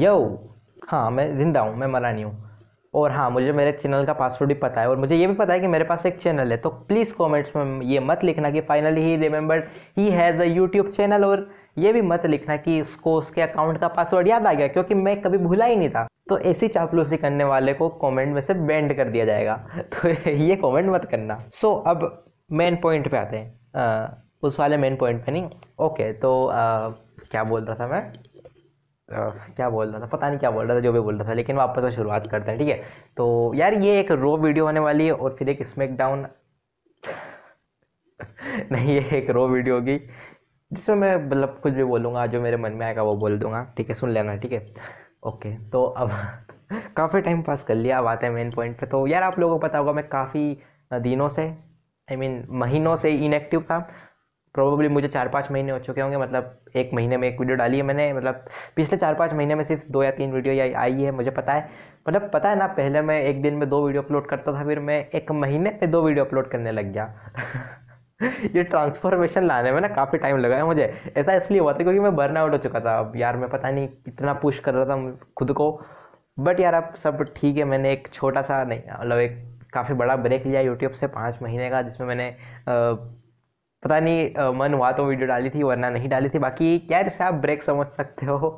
यो हाँ मैं ज़िंदा हूँ मैं मरा नहीं हूँ और हाँ मुझे मेरे चैनल का पासवर्ड भी पता है और मुझे ये भी पता है कि मेरे पास एक चैनल है तो प्लीज़ कमेंट्स में ये मत लिखना कि finally he remembered he has a YouTube channel और ये भी मत लिखना कि उसको उसके अकाउंट का पासवर्ड याद आ गया क्योंकि मैं कभी भूला ही नहीं था तो ऐसी चापलूसी करने वाले को कॉमेंट में से बैंड कर दिया जाएगा तो ये कॉमेंट मत करना सो so, अब मेन पॉइंट पे आते हैं आ, उस वाले मेन पॉइंट पे नहीं ओके तो आ, क्या बोल रहा था मैं क्या बोल रहा था पता नहीं क्या बोल रहा था जो भी बोल रहा था लेकिन वापस से शुरुआत करते हैं ठीक है तो यार ये एक रो वीडियो होने वाली है और फिर एक डाउन नहीं ये एक रो वीडियो होगी जिसमें मैं मतलब कुछ भी बोलूँगा जो मेरे मन में आएगा वो बोल दूंगा ठीक है सुन लेना ठीक है ओके तो अब काफ़ी टाइम पास कर लिया अब आते हैं मेन पॉइंट पे तो यार आप लोगों को पता होगा मैं काफ़ी दिनों से आई I मीन mean, महीनों से इनएक्टिव था प्रोबेबली मुझे चार पाँच महीने हो चुके होंगे मतलब एक महीने में एक वीडियो डाली है मैंने मतलब पिछले चार पाँच महीने में सिर्फ दो या तीन वीडियो या आई है मुझे पता है मतलब पता है ना पहले मैं एक दिन में दो वीडियो अपलोड करता था फिर मैं एक महीने में दो वीडियो अपलोड करने लग गया ये ट्रांसफॉर्मेशन लाने में ना काफ़ी टाइम लगा है मुझे ऐसा इसलिए हुआ था क्योंकि मैं बर्न आउट हो चुका था अब यार मैं पता नहीं कितना पुश कर रहा था खुद को बट यार अब सब ठीक है मैंने एक छोटा सा नहीं मतलब एक काफ़ी बड़ा ब्रेक लिया यूट्यूब से पाँच महीने का जिसमें मैंने आ, पता नहीं मन हुआ तो वीडियो डाली थी वरना नहीं डाली थी बाकी यार से आप ब्रेक समझ सकते हो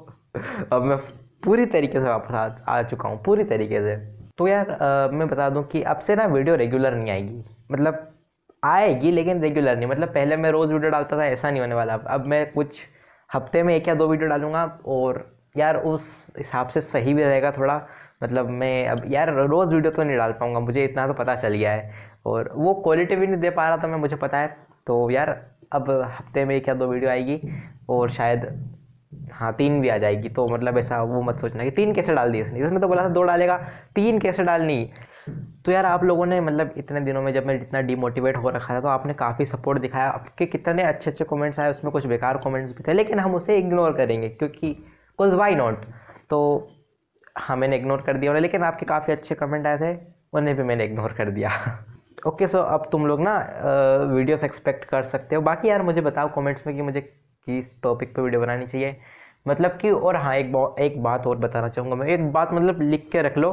अब मैं पूरी तरीके से वापस आ, आ चुका हूँ पूरी तरीके से तो यार आ, मैं बता दूँ कि अब से ना वीडियो रेगुलर नहीं आएगी मतलब आएगी लेकिन रेगुलर नहीं मतलब पहले मैं रोज़ वीडियो डालता था ऐसा नहीं होने वाला अब मैं कुछ हफ्ते में एक या दो वीडियो डालूँगा और यार उस हिसाब से सही भी रहेगा थोड़ा मतलब मैं अब यार रोज़ वीडियो तो नहीं डाल पाऊँगा मुझे इतना तो पता चल गया है और वो क्वालिटी भी नहीं दे पा रहा था मैं मुझे पता है तो यार अब हफ्ते में एक या दो वीडियो आएगी और शायद हाँ तीन भी आ जाएगी तो मतलब ऐसा वो मत सोचना कि तीन कैसे डाल दी इसने इसने तो बोला था दो डालेगा तीन कैसे डालनी तो यार आप लोगों ने मतलब इतने दिनों में जब मैं इतना डिमोटिवेट हो रखा था तो आपने काफ़ी सपोर्ट दिखाया आपके कितने अच्छे अच्छे कमेंट्स आए उसमें कुछ बेकार कमेंट्स भी थे लेकिन हम उसे इग्नोर करेंगे क्योंकि कॉज वाई नॉट तो हाँ मैंने इग्नोर कर दिया उन्हें लेकिन आपके काफ़ी अच्छे कमेंट आए थे उन्हें भी मैंने इग्नोर कर दिया ओके सो अब तुम लोग ना वीडियोस एक्सपेक्ट कर सकते हो बाकी यार मुझे बताओ कमेंट्स में कि मुझे किस टॉपिक पे वीडियो बनानी चाहिए मतलब कि और हाँ एक बा, एक बात और बताना चाहूँगा मैं एक बात मतलब लिख के रख लो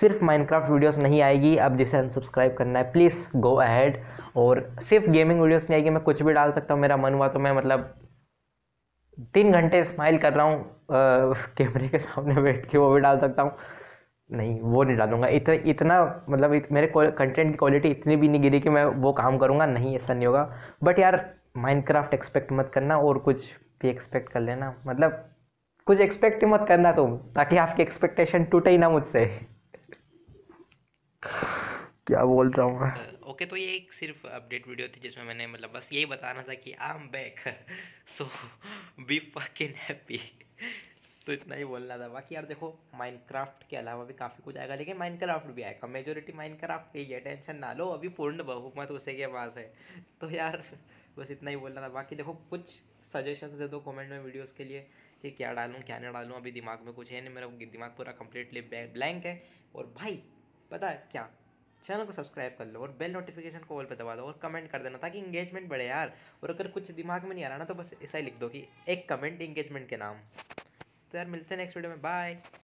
सिर्फ माइनक्राफ्ट वीडियोस नहीं आएगी अब जिसे अनसब्सक्राइब करना है प्लीज़ गो अहेड और सिर्फ गेमिंग वीडियोस नहीं आएगी मैं कुछ भी डाल सकता हूँ मेरा मन हुआ तो मैं मतलब तीन घंटे स्माइल कर रहा हूँ कैमरे के सामने बैठ के वो भी डाल सकता हूँ नहीं वो नहीं डालूंगा इतना इतना मतलब इत, मेरे कंटेंट की क्वालिटी इतनी भी नहीं गिरी कि मैं वो काम करूँगा नहीं ऐसा नहीं होगा बट यार माइनक्राफ्ट एक्सपेक्ट मत करना और कुछ भी एक्सपेक्ट कर लेना मतलब कुछ एक्सपेक्ट मत करना तुम ताकि आपकी एक्सपेक्टेशन टूटे ही ना मुझसे क्या बोल रहा हूँ मैं ओके तो ये एक सिर्फ अपडेट वीडियो थी जिसमें मैंने मतलब बस यही बताना था कि I am back so be fucking happy तो इतना ही बोलना था बाकी यार देखो माइनक्राफ्ट के अलावा भी काफ़ी कुछ आएगा लेकिन माइनक्राफ्ट भी आएगा मेजोरिटी माइनक्राफ्ट ही है टेंशन ना लो अभी पूर्ण बहुमत उसी के पास है तो यार बस इतना ही बोलना था बाकी देखो कुछ सजेशन दे दो कमेंट में वीडियोस के लिए कि क्या डालूँ क्या ना डालूँ अभी दिमाग में कुछ है नहीं मेरा दिमाग पूरा कम्प्लीटली ब्लैंक है और भाई पता है क्या चैनल को सब्सक्राइब कर लो और बेल नोटिफिकेशन को ऑल पे दबा दो और कमेंट कर देना ताकि इंगेजमेंट बढ़े यार और अगर कुछ दिमाग में नहीं आ रहा ना तो बस ऐसा ही लिख दो कि एक कमेंट इंगेजमेंट के नाम तो यार मिलते हैं नेक्स्ट वीडियो में बाय